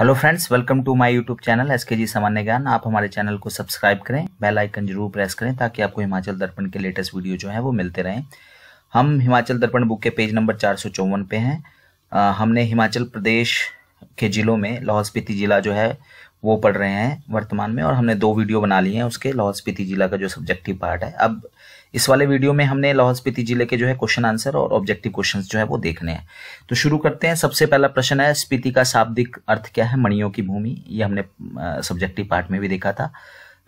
hello friends welcome to my YouTube channel S K G सामान्य ज्ञान आप हमारे चैनल को सब्सक्राइब करें बेल आइकन जरूर प्रेस करें ताकि आपको हिमाचल दर्पण के लेटेस्ट वीडियो जो है वो मिलते रहें हम हिमाचल दर्पण बुक के पेज नंबर चार सौ चौवन पे हैं हमने हिमाचल प्रदेश के ज़िलों में लाहौल स्पीति ज़िला जो है वो पढ़ रहे हैं वर्तमान में और हमने दो वीडियो बना लिए हैं उसके लाहौल स्पीति जिला का जो सब्जेक्टिव पार्ट है अब इस वाले वीडियो में हमने लाहौल स्पीति जिले के जो है क्वेश्चन आंसर और ऑब्जेक्टिव क्वेश्चंस जो है वो देखने हैं तो शुरू करते हैं सबसे पहला प्रश्न है स्पीति का शाब्दिक अर्थ क्या है मणियों की भूमि ये हमने सब्जेक्टिव पार्ट में भी देखा था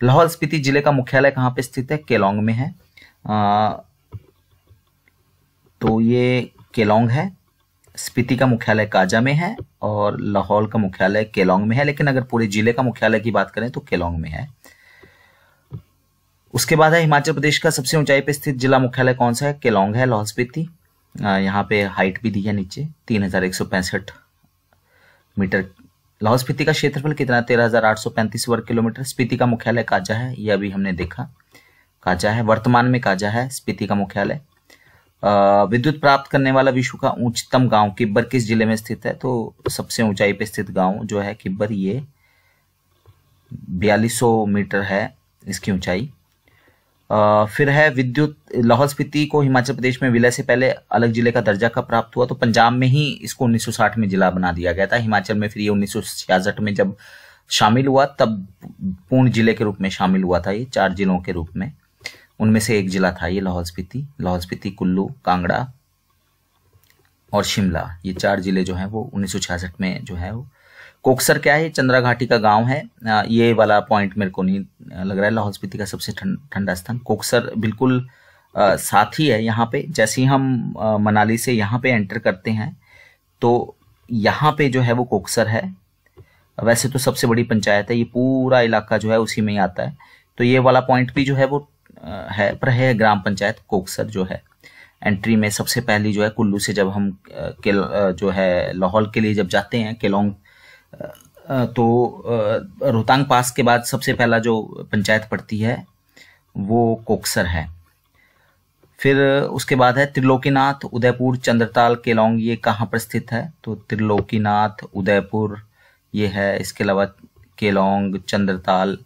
लाहौल स्पीति जिले का मुख्यालय कहाँ पे स्थित है केलोंग में है आ, तो ये केलोंग है स्पीति का मुख्यालय काजा में है और लाहौल का मुख्यालय केलोंग में है लेकिन अगर पूरे जिले का मुख्यालय की बात करें तो केलोंग में है उसके बाद है हिमाचल प्रदेश का सबसे ऊंचाई पर स्थित जिला मुख्यालय कौन सा है केलोंग है लाहौल स्पीति यहाँ पे हाइट भी दी है नीचे तीन हजार एक सौ पैंसठ मीटर लाहौल स्पीति का क्षेत्रफल कितना तेरह हजार आठ सौ पैंतीस वर्ग किलोमीटर स्पीति का मुख्यालय काजा है यह अभी हमने देखा काजा है वर्तमान में काजा है स्पीति का मुख्यालय विद्युत प्राप्त करने वाला विश्व का उच्चतम गांव किब्बर किस जिले में स्थित है तो सबसे ऊंचाई पर स्थित गांव जो है किब्बर ये बयालीस मीटर है इसकी ऊंचाई फिर है विद्युत लाहौल स्पीति को हिमाचल प्रदेश में विलय से पहले अलग जिले का दर्जा कब प्राप्त हुआ तो पंजाब में ही इसको 1960 में जिला बना दिया गया था हिमाचल में फिर ये उन्नीस में जब शामिल हुआ तब पूर्ण जिले के रूप में शामिल हुआ था ये चार जिलों के रूप में उनमें से एक जिला था ये लाहौल स्पीति लाहौल स्पीति कुल्लू कांगड़ा और शिमला ये चार जिले जो हैं वो उन्नीस में जो है वो कोकसर क्या है चंद्रा घाटी का गांव है ये वाला पॉइंट मेरे को नहीं लग रहा है लाहौल स्पीति का सबसे ठंडा स्थान कोकसर बिल्कुल साथ ही है यहाँ पे जैसे ही हम मनाली से यहाँ पे एंटर करते हैं तो यहाँ पे जो है वो कोकसर है वैसे तो सबसे बड़ी पंचायत है ये पूरा इलाका जो है उसी में ही आता है तो ये वाला पॉइंट भी जो है वो है पर है ग्राम पंचायत कोकसर जो है एंट्री में सबसे पहली जो है कुल्लू से जब हम के जो है लाहौल के लिए जब जाते हैं केलोंग तो रोहतांग पास के बाद सबसे पहला जो पंचायत पड़ती है वो कोकसर है फिर उसके बाद है त्रिलोकीनाथ उदयपुर चंद्रताल केलोंग ये कहाँ पर स्थित है तो त्रिलोकीनाथ उदयपुर ये है इसके अलावा केलोंग चंद्रताल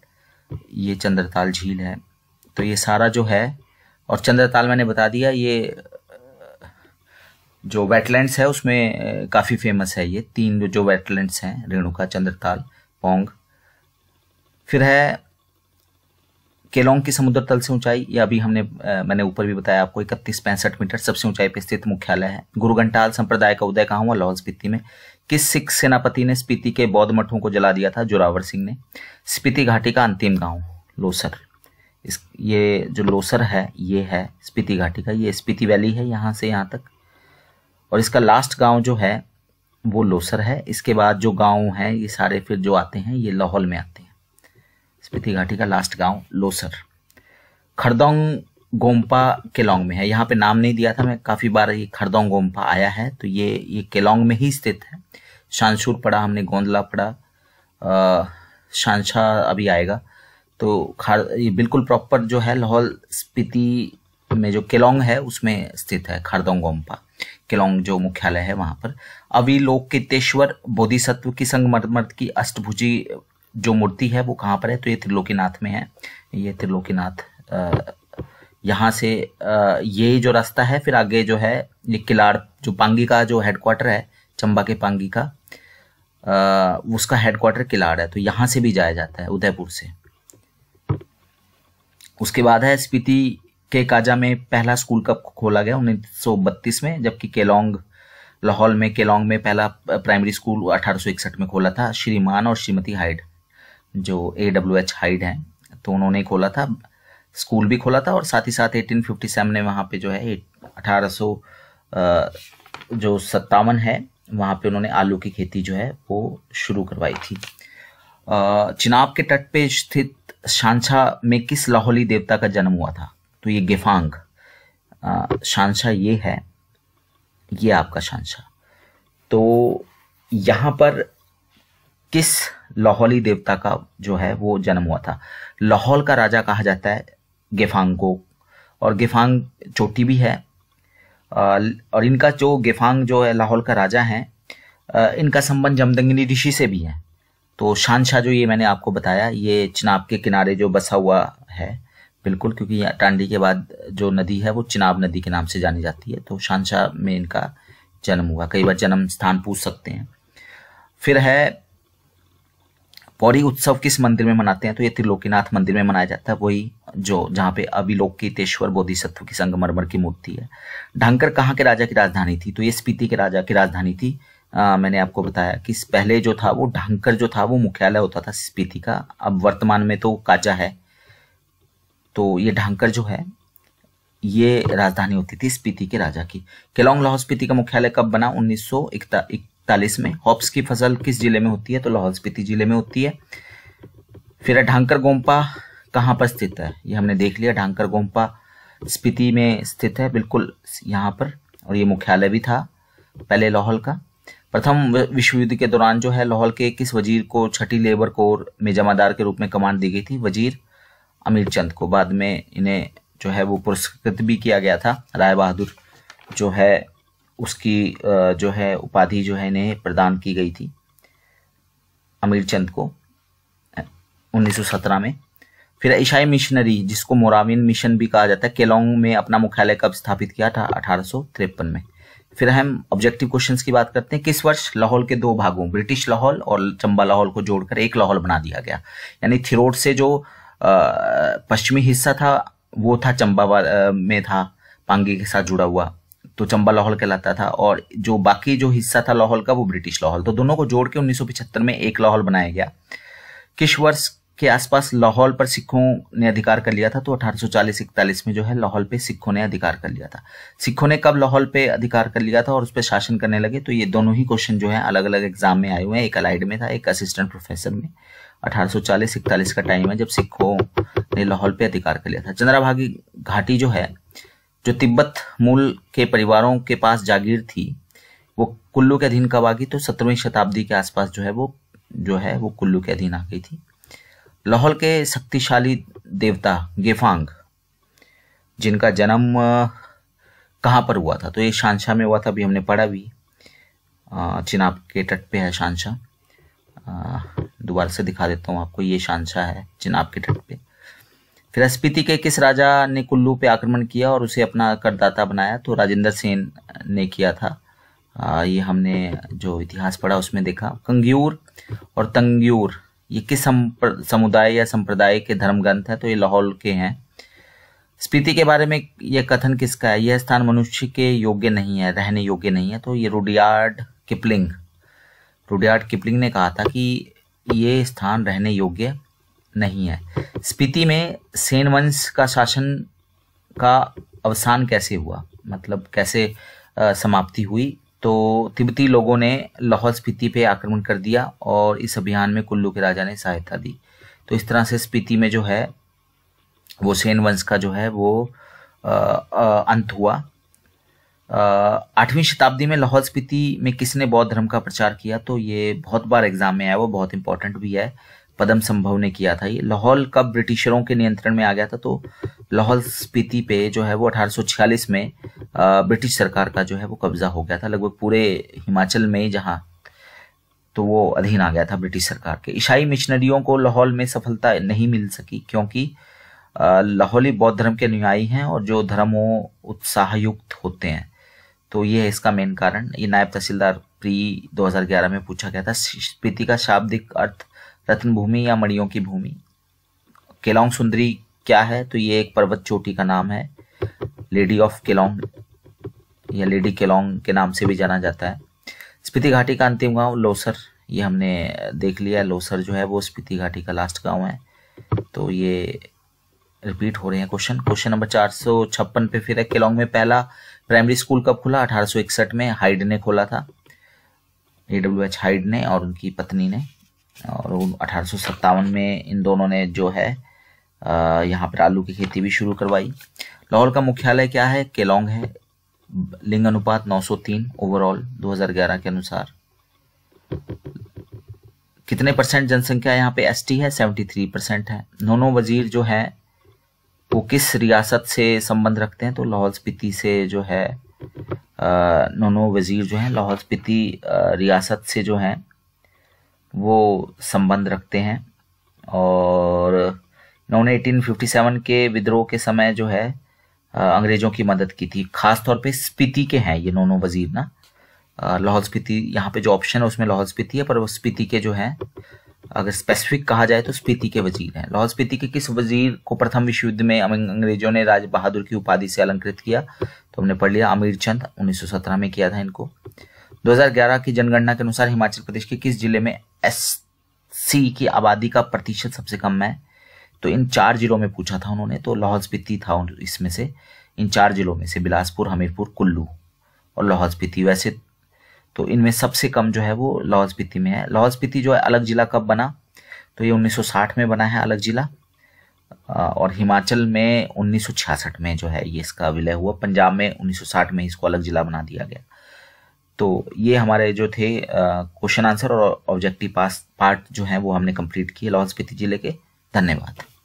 ये चंद्रताल झील है तो ये सारा जो है और चंद्रताल मैंने बता दिया ये जो वेटलैंड्स है उसमें काफ़ी फेमस है ये तीन जो वेटलैंड्स हैं रेणुका चंद्रताल पोंग फिर है केलोंग की समुद्र तल से ऊंचाई ये अभी हमने आ, मैंने ऊपर भी बताया आपको इकतीस पैंसठ मीटर सबसे ऊंचाई पर स्थित मुख्यालय है गुरुगंटाल संप्रदाय का उदय कहाँ हुआ लाहौल स्पीति में किस सिख सेनापति ने स्पीति के बौद्ध मठों को जला दिया था जोरावर सिंह ने स्पीति घाटी का अंतिम गांव लोसर इस ये जो लोसर है ये है स्पीति घाटी का ये स्पीति वैली है यहाँ से यहाँ तक और इसका लास्ट गांव जो है वो लोसर है इसके बाद जो गांव है ये सारे फिर जो आते हैं ये लाहौल में आते हैं स्पीति घाटी का लास्ट गांव लोसर खरदोंग गोम्पा केलोंग में है यहाँ पे नाम नहीं दिया था मैं काफ़ी बार ये खरदोंग गोम्पा आया है तो ये ये केलोंग में ही स्थित है शानशूर पड़ा हमने गोंदला पड़ा शानशा अभी आएगा तो खार ये बिल्कुल प्रॉपर जो है लाहौल स्पीति में जो केलोंग है उसमें स्थित है खारदोंगोम्पा केलोंग जो मुख्यालय है वहाँ पर अभी लोकितेश्वर बोधिसत्व की संगमरमर की अष्टभुजी जो मूर्ति है वो कहाँ पर है तो ये त्रिलोकीनाथ में है ये त्रिलोकीनाथ यहाँ से ये जो रास्ता है फिर आगे जो है ये किलाड़ जो पांगी का जो हेडक्वार्टर है चंबा के पांगी का उसका हेडक्वार्टर किलाड़ है तो यहाँ से भी जाया जाता है उदयपुर से उसके बाद है स्पीति के काजा में पहला स्कूल कब खोला गया बत्तीस में जबकि केलोंग लाहौल में केलोंग में पहला प्राइमरी स्कूल 1861 में खोला था श्रीमान और श्रीमती हाइड जो ए डब्ल्यू एच हाइड हैं तो उन्होंने खोला था स्कूल भी खोला था और साथ ही साथ 1857 ने वहाँ पे जो है अठारह जो सत्तावन है वहाँ पे उन्होंने आलू की खेती जो है वो शुरू करवाई थी चिनाब के तट पे स्थित शांशा में किस लाहौली देवता का जन्म हुआ था तो ये गेफांग शांशा ये है ये आपका शांशा तो यहाँ पर किस लाहौली देवता का जो है वो जन्म हुआ था लाहौल का राजा कहा जाता है गेफांग को और गेफांग चोटी भी है और इनका जो गेफांग जो है लाहौल का राजा है इनका संबंध जमदंगिनी ऋषि से भी है तो शानशाह जो ये मैंने आपको बताया ये चिनाब के किनारे जो बसा हुआ है बिल्कुल क्योंकि टांडी के बाद जो नदी है वो चिनाब नदी के नाम से जानी जाती है तो शानशाह में इनका जन्म हुआ कई बार जन्म स्थान पूछ सकते हैं फिर है पौरी उत्सव किस मंदिर में मनाते हैं तो ये त्रिलोकीनाथ मंदिर में मनाया जाता है वही जो जहाँ पे अभिलोकितेश्वर बोधिसत्व की संगमरमर की मूर्ति है ढांकर कहाँ के राजा की राजधानी थी तो ये स्पीति के राजा की राजधानी थी आ, मैंने आपको बताया कि पहले जो था वो ढांकर जो था वो मुख्यालय होता था स्पीति का अब वर्तमान में तो काचा है तो ये ढांकर जो है ये राजधानी होती थी स्पीति के राजा की केलोंग लाहौल स्पीति का मुख्यालय कब बना उन्नीस इकतालीस में हॉप्स की फसल किस जिले में होती है तो लाहौल स्पीति जिले में होती है फिर ढांकर गोम्पा कहाँ पर स्थित है ये हमने देख लिया ढांकर गोम्पा स्पीति में स्थित है बिल्कुल यहाँ पर और ये मुख्यालय भी था पहले लाहौल का प्रथम विश्व युद्ध के दौरान जो है लाहौल के किस वजीर को छठी लेबर कोर में जमादार के रूप में कमांड दी गई थी वजीर अमीर चंद को बाद में इन्हें जो है वो पुरस्कृत भी किया गया था राय बहादुर जो है उसकी जो है उपाधि जो है इन्हें प्रदान की गई थी अमीर चंद को 1917 में फिर ईसाई मिशनरी जिसको मोराविन मिशन भी कहा जाता है केलोंग में अपना मुख्यालय कब स्थापित किया था अठारह में फिर हम ऑब्जेक्टिव क्वेश्चंस की बात करते हैं किस वर्ष लाहौल के दो भागों ब्रिटिश लाहौल और चंबा लाहौल को जोड़कर एक लाहौल बना दिया गया यानी थिरोड से जो पश्चिमी हिस्सा था वो था चंबा में था पांगी के साथ जुड़ा हुआ तो चंबा लाहौल कहलाता था और जो बाकी जो हिस्सा था लाहौल का वो ब्रिटिश लाहौल तो दोनों को जोड़ के उन्नीस में एक लाहौल बनाया गया किस वर्ष के आसपास लाहौल पर सिखों ने अधिकार कर लिया था तो चालीस इकतालीस में जो है लाहौल पे सिखों ने अधिकार कर लिया था सिखों ने कब लाहौल पे अधिकार कर लिया था और उस पर शासन करने लगे तो ये दोनों ही क्वेश्चन जो है अलग अलग एग्जाम में आए हुए हैं एक अलाइड में था एक असिस्टेंट प्रोफेसर में अठारह सौ का टाइम है जब सिखों ने लाहौल पे अधिकार कर लिया था चंद्राभागी घाटी जो है जो तिब्बत मूल के परिवारों के पास जागीर थी वो कुल्लू के अधीन कब आ गई तो सत्रहवीं शताब्दी के आसपास जो है वो जो है वो कुल्लू के अधीन आ गई थी लाहौल के शक्तिशाली देवता गेफांग जिनका जन्म कहाँ पर हुआ था तो ये शानशाह में हुआ था अभी हमने पढ़ा भी चिनाब के तट पे है शानशाह दोबारा से दिखा देता हूँ आपको ये शानशाह है चिनाब के तट पे फिर स्पीति के किस राजा ने कुल्लू पे आक्रमण किया और उसे अपना करदाता बनाया तो राजेंद्र सेन ने किया था आ, ये हमने जो इतिहास पढ़ा उसमें देखा कंग्यूर और तंग्यूर ये किस समुदाय या संप्रदाय के धर्म ग्रंथ है तो ये लाहौल के हैं स्पीति के बारे में यह कथन किसका है यह स्थान मनुष्य के योग्य नहीं है रहने योग्य नहीं है तो ये रुडियार्ड किपलिंग रुडियार्ड किपलिंग ने कहा था कि ये स्थान रहने योग्य नहीं है स्पीति में सेन वंश का शासन का अवसान कैसे हुआ मतलब कैसे आ, समाप्ति हुई तो तिब्बती लोगों ने लाहौल स्पीति पे आक्रमण कर दिया और इस अभियान में कुल्लू के राजा ने सहायता दी तो इस तरह से स्पीति में जो है वो सेन वंश का जो है वो अंत हुआ आठवीं शताब्दी में लाहौल स्पीति में किसने बौद्ध धर्म का प्रचार किया तो ये बहुत बार एग्जाम में आया वो बहुत इंपॉर्टेंट भी है पदम संभव ने किया था ये लाहौल कब ब्रिटिशरों के नियंत्रण में आ गया था तो लाहौल स्पीति पे जो है वो 1846 में ब्रिटिश सरकार का जो है वो कब्जा हो गया था लगभग पूरे हिमाचल में जहाँ तो वो अधीन आ गया था ब्रिटिश सरकार के ईसाई मिशनरियों को लाहौल में सफलता नहीं मिल सकी क्योंकि लाहौली बौद्ध धर्म के अनुयायी हैं और जो धर्मों उत्साहयुक्त होते हैं तो ये है इसका मेन कारण ये नायब तहसीलदार प्री 2011 में पूछा गया था स्पीति का शाब्दिक अर्थ रत्न भूमि या मणियों की भूमि केलोंग सुंदरी क्या है तो ये एक पर्वत चोटी का नाम है लेडी ऑफ केलोंग या लेडी केलोंग के नाम से भी जाना जाता है स्पीति घाटी का अंतिम गांव लोसर ये हमने देख लिया लोसर जो है वो स्पीति घाटी का लास्ट गांव है तो ये रिपीट हो रहे हैं क्वेश्चन क्वेश्चन नंबर चार सौ छप्पन पे फिर है केलोंग में पहला प्राइमरी स्कूल कब खुला इकसठ में हाइड ने खोला था ए डब्ल्यू एच हाइड ने और उनकी पत्नी ने और अठारह में इन दोनों ने जो है यहाँ पर आलू की खेती भी शुरू करवाई लाहौल का मुख्यालय क्या है केलोंग है लिंग अनुपात 903 ओवरऑल 2011 के अनुसार कितने परसेंट जनसंख्या यहाँ पे एसटी है 73 परसेंट है नोनो वजीर जो है वो किस रियासत से संबंध रखते हैं तो लाहौल स्पीति से जो है नोनो वज़ीर जो हैं लाहौल स्पीति रियासत से जो हैं वो संबंध रखते हैं और इन्होंने 1857 के विद्रोह के समय जो है अंग्रेज़ों की मदद की थी खास तौर पे स्पीति के हैं ये नोनो वज़ीर ना लाहौल स्पीति यहाँ पे जो ऑप्शन है उसमें लाहौल स्पीति है पर वो स्पीति के जो हैं अगर स्पेसिफिक कहा जाए तो स्पीति के वजीर हैं लाहौल स्पीति के किस वजीर को प्रथम विश्व युद्ध में अंग्रेजों ने राज बहादुर की उपाधि से अलंकृत किया तो हमने पढ़ लिया अमीर चंद उन्नीस में किया था इनको 2011 की जनगणना के अनुसार हिमाचल प्रदेश के किस जिले में एस सी की आबादी का प्रतिशत सबसे कम है तो इन चार जिलों में पूछा था उन्होंने तो लाहौल स्पीति था इसमें से इन चार जिलों में से बिलासपुर हमीरपुर कुल्लू और लाहौल स्पीति वैसे तो इनमें सबसे कम जो है वो लाहौल स्पीति में है लाहौल स्पीति जो है अलग ज़िला कब बना तो ये 1960 में बना है अलग ज़िला और हिमाचल में 1966 में जो है ये इसका विलय हुआ पंजाब में 1960 में इसको अलग ज़िला बना दिया गया तो ये हमारे जो थे क्वेश्चन आंसर और ऑब्जेक्टिव पास पार्ट जो है वो हमने कंप्लीट किए लाहौल स्पीति ज़िले के धन्यवाद